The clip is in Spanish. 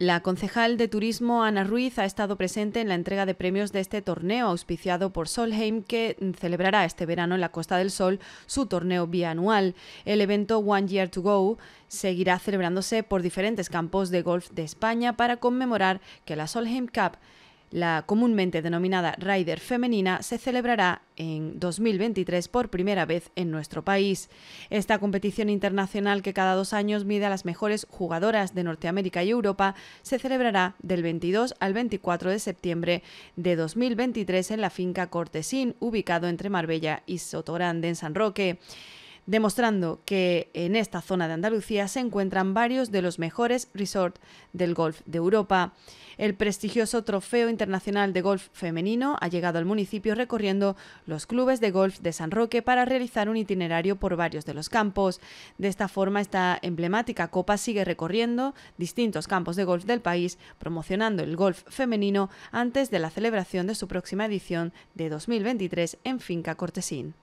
La concejal de Turismo Ana Ruiz ha estado presente en la entrega de premios de este torneo auspiciado por Solheim que celebrará este verano en la Costa del Sol su torneo bianual. El evento One Year to Go seguirá celebrándose por diferentes campos de golf de España para conmemorar que la Solheim Cup la comúnmente denominada Rider femenina se celebrará en 2023 por primera vez en nuestro país. Esta competición internacional que cada dos años mide a las mejores jugadoras de Norteamérica y Europa se celebrará del 22 al 24 de septiembre de 2023 en la finca Cortesín, ubicado entre Marbella y Sotogrande en San Roque demostrando que en esta zona de Andalucía se encuentran varios de los mejores resorts del golf de Europa. El prestigioso Trofeo Internacional de Golf Femenino ha llegado al municipio recorriendo los clubes de golf de San Roque para realizar un itinerario por varios de los campos. De esta forma, esta emblemática copa sigue recorriendo distintos campos de golf del país, promocionando el golf femenino antes de la celebración de su próxima edición de 2023 en Finca Cortesín.